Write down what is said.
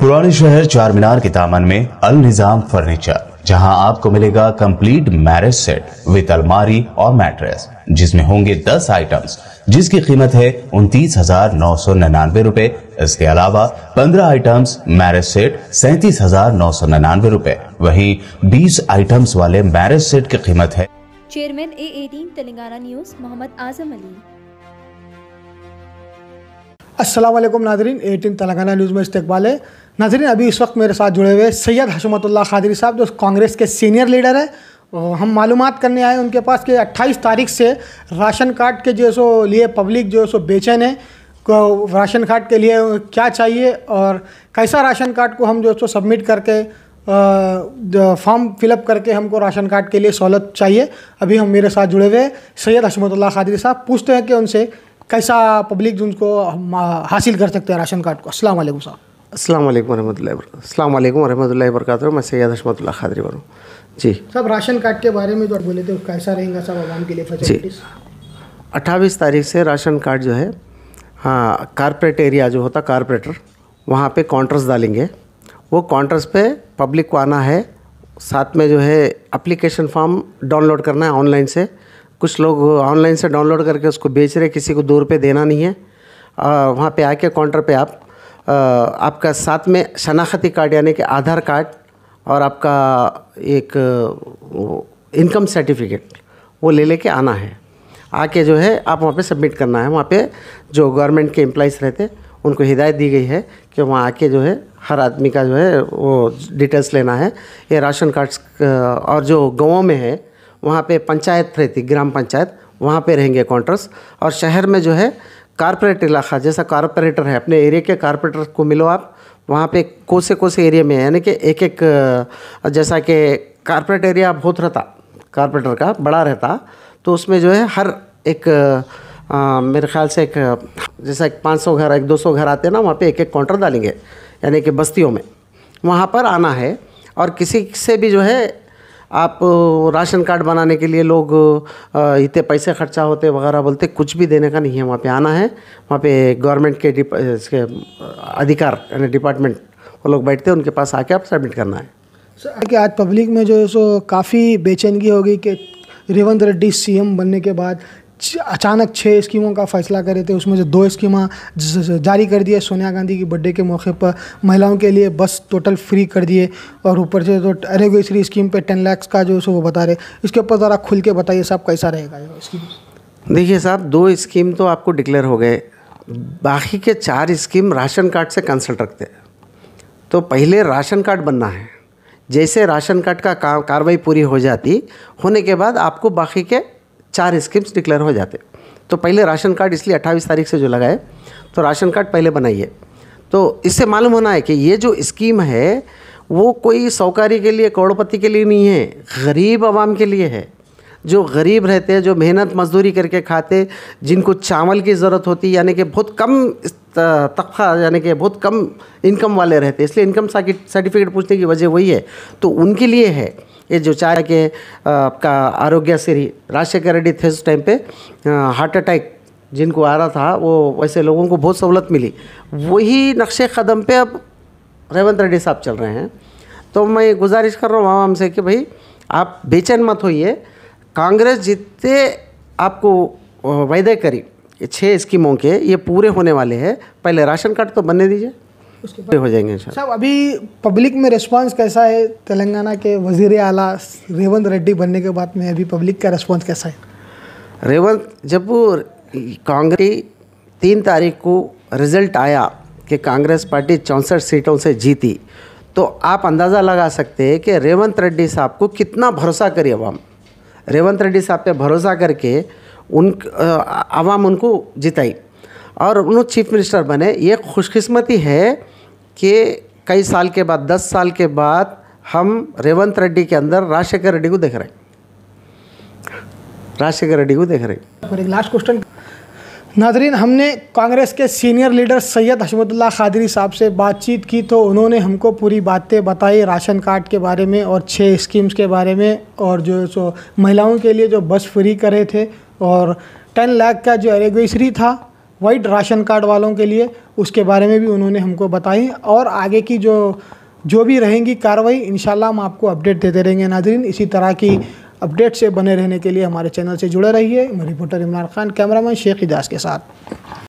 पुराने शहर चार मीनार के दामन में अल निजाम फर्नीचर जहां आपको मिलेगा कंप्लीट मैरिज सेट विद अलमारी और मैट्रेस जिसमें होंगे दस आइटम्स जिसकी कीमत है उनतीस हजार नौ सौ निन्यानवे रूपए इसके अलावा पंद्रह आइटम्स मैरिज सेट सैतीस हजार नौ सौ निन्यानवे रूपए वही बीस आइटम्स वाले मैरिज सेट की कीमत है chairman A eighteen Telangana news Mohammad Azam Ali Aslam नाजरीन एटीन तेलंगाना न्यूज़ में इस्तकबाल है नाजरीन अभी इस वक्त मेरे साथ जुड़े हुए सैयद हसमतुल्ला खादरी साहब जो कांग्रेस के सीनियर लीडर हैं हम मालूम करने आए उनके पास कि 28 तारीख से राशन कार्ड के जो सो लिए पब्लिक जो सो बेचैन है राशन कार्ड के लिए क्या चाहिए और कैसा राशन कार्ड को हम जो सो सबमिट करके फॉर्म फिलअप करके हमको राशन कार्ड के लिए सहूलत चाहिए अभी हम मेरे साथ जुड़े हुए सैयद हसमतुल्ला खादरी साहब पूछते हैं कि उनसे कैसा पब्लिक उनको हासिल कर सकते हैं राशन कार्ड को असल साहब अल्लाम वालेकुम वरहमतुल्लाहि अस्सलाम वालेकुम मैं सैयद हशमतुल्ला खादरी वरूँ जी सब राशन कार्ड के बारे में जो बोले थे कैसा रहेगा सब आवाम के लिए जी अट्ठाईस तारीख से राशन कार्ड जो है हाँ कारपोरेट एरिया जो होता कारपोरेटर वहाँ पे काउंटर्स डालेंगे वो काउंटर्स पे पब्लिक को आना है साथ में जो है अप्लीकेशन फॉर्म डाउनलोड करना है ऑनलाइन से कुछ लोग ऑनलाइन से डाउनलोड करके उसको बेच रहे किसी को दो रुपये देना नहीं है वहाँ पे आके काउंटर पे आप आपका साथ में शनाख्ती कार्ड यानी कि आधार कार्ड और आपका एक इनकम सर्टिफिकेट वो ले लेके आना है आके जो है आप वहाँ पे सबमिट करना है वहाँ पे जो गवर्नमेंट के एम्प्लॉयज़ रहते उनको हिदायत दी गई है कि वहाँ आके जो है हर आदमी का जो है वो डिटेल्स लेना है ये राशन कार्ड्स और जो गाँव में है वहाँ पे पंचायत रहती ग्राम पंचायत वहाँ पे रहेंगे काउंटर्स और शहर में जो है कारपोरेट इलाका जैसा कारपोरेटर है अपने एरिया के कारपोरेटर को मिलो आप वहाँ पे कोसे कोसे एरिया में यानी कि एक एक जैसा कि कारपोरेट एरिया बहुत रहता कारपोरेटर का बड़ा रहता तो उसमें जो है हर एक आ, मेरे ख्याल से एक जैसा एक सौ घर एक सौ घर आते हैं ना वहाँ पे एक एक काउंटर डालेंगे यानी कि बस्तियों में वहाँ पर आना है और किसी से भी जो है आप राशन कार्ड बनाने के लिए लोग इतने पैसे खर्चा होते वगैरह बोलते कुछ भी देने का नहीं है वहाँ पे आना है वहाँ पे गवर्नमेंट के इसके अधिकार यानी डिपार्टमेंट वो लोग बैठते हैं उनके पास आके आप सबमिट करना है सर कि आज पब्लिक में जो है सो काफ़ी बेचैनगी होगी कि रेवंत रेड्डी सीएम बनने के बाद अचानक छः स्कीमों का फैसला करे थे उसमें से दो स्कीम जारी कर दिए सोनिया गांधी की बर्थडे के मौके पर महिलाओं के लिए बस टोटल फ्री कर दिए और ऊपर से तो एरोगेसरी स्कीम पे टेन लैक्स का जो सो वो बता रहे इसके ऊपर ज़रा खुल के बताइए साहब कैसा रहेगा स्कीम देखिए साहब दो स्कीम तो आपको डिक्लेयर हो गए बाकी के चार स्कीम राशन कार्ड से कंसल्ट रखते तो पहले राशन कार्ड बनना है जैसे राशन कार्ड का कार्रवाई पूरी हो जाती होने के बाद आपको बाकी के चार स्कीम्स डिक्लेयर हो जाते तो पहले राशन कार्ड इसलिए अट्ठाईस तारीख से जो लगाए तो राशन कार्ड पहले बनाइए तो इससे मालूम होना है कि ये जो स्कीम है वो कोई सौकारी के लिए करोड़पति के लिए नहीं है गरीब आवाम के लिए है जो गरीब रहते हैं जो मेहनत मजदूरी करके खाते जिनको चावल की ज़रूरत होती यानी कि बहुत कम तबका यानी कि बहुत कम इनकम वाले रहते इसलिए इनकम सर्टिफिकेट पूछने की वजह वही है तो उनके लिए है ये जो चाय के आपका आरोग्य श्री राजशेखर रेड्डी थे उस टाइम पे हार्ट अटैक जिनको आ रहा था वो वैसे लोगों को बहुत सहूलत मिली वही नक्शे कदम पे अब रेवंत रेड्डी साहब चल रहे हैं तो मैं गुजारिश कर रहा हूँ हमसे कि भाई आप बेचैन मत होइए कांग्रेस जितने आपको वायदे करी छः स्कीमों के ये पूरे होने वाले हैं पहले राशन कार्ड तो बनने दीजिए उसके हो जाएंगे सब अभी पब्लिक में रिस्पांस कैसा है तेलंगाना के वजीर अला रेवंत रेड्डी बनने के बाद में अभी पब्लिक का रिस्पांस कैसा है रेवंत जब कांग्रेस तीन तारीख को रिजल्ट आया कि कांग्रेस पार्टी चौंसठ सीटों से जीती तो आप अंदाज़ा लगा सकते हैं कि रेवंत रेड्डी साहब को कितना भरोसा करी अवाम रेवंत रेड्डी साहब पे भरोसा करके उन आवाम उनको जिताई और उन्होंने चीफ मिनिस्टर बने ये खुशकिस्मती है कि कई साल के बाद दस साल के बाद हम रेवंत रेड्डी के अंदर राजशेखर रेड्डी को देख रहे हैं राजशेखर रेड्डी को देख रहे हैं लास्ट क्वेश्चन नाजरीन हमने कांग्रेस के सीनियर लीडर सैयद हसमतुल्ला खादरी साहब से बातचीत की तो उन्होंने हमको पूरी बातें बताई राशन कार्ड के बारे में और छः स्कीम्स के बारे में और जो सो महिलाओं के लिए जो बस फ्री करे थे और टेन लाख का जो एरेगोसरी था वाइट राशन कार्ड वालों के लिए उसके बारे में भी उन्होंने हमको बताई और आगे की जो जो भी रहेंगी कार्रवाई इन हम आपको अपडेट देते रहेंगे नाजरीन इसी तरह की अपडेट से बने रहने के लिए हमारे चैनल से जुड़े रहिए मैं रिपोर्टर इमरान खान कैमरामैन शेख इजाज़ के साथ